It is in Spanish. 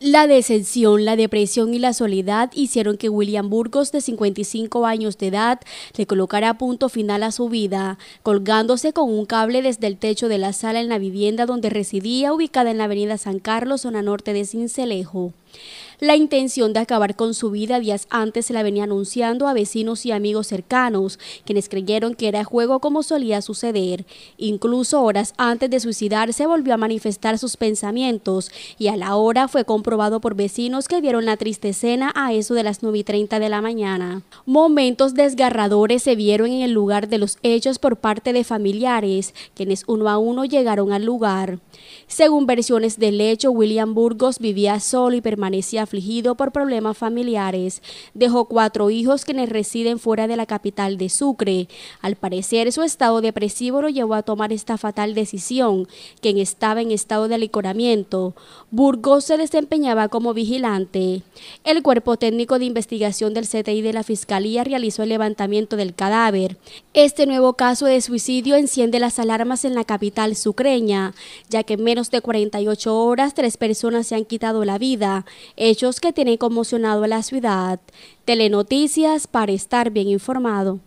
La decepción, la depresión y la soledad hicieron que William Burgos, de 55 años de edad, le colocara punto final a su vida, colgándose con un cable desde el techo de la sala en la vivienda donde residía, ubicada en la avenida San Carlos, zona norte de Cincelejo. La intención de acabar con su vida días antes se la venía anunciando a vecinos y amigos cercanos, quienes creyeron que era juego como solía suceder. Incluso horas antes de suicidarse volvió a manifestar sus pensamientos y a la hora fue comprobado por vecinos que vieron la triste escena a eso de las 9 y 30 de la mañana. Momentos desgarradores se vieron en el lugar de los hechos por parte de familiares, quienes uno a uno llegaron al lugar. Según versiones del hecho, William Burgos vivía solo y permanecía permanecía afligido por problemas familiares. Dejó cuatro hijos quienes residen fuera de la capital de Sucre. Al parecer, su estado depresivo lo llevó a tomar esta fatal decisión, quien estaba en estado de alicoramiento. Burgos se desempeñaba como vigilante. El cuerpo técnico de investigación del CTI de la Fiscalía realizó el levantamiento del cadáver. Este nuevo caso de suicidio enciende las alarmas en la capital sucreña, ya que en menos de 48 horas tres personas se han quitado la vida, hechos que tienen conmocionado a la ciudad. Telenoticias para estar bien informado.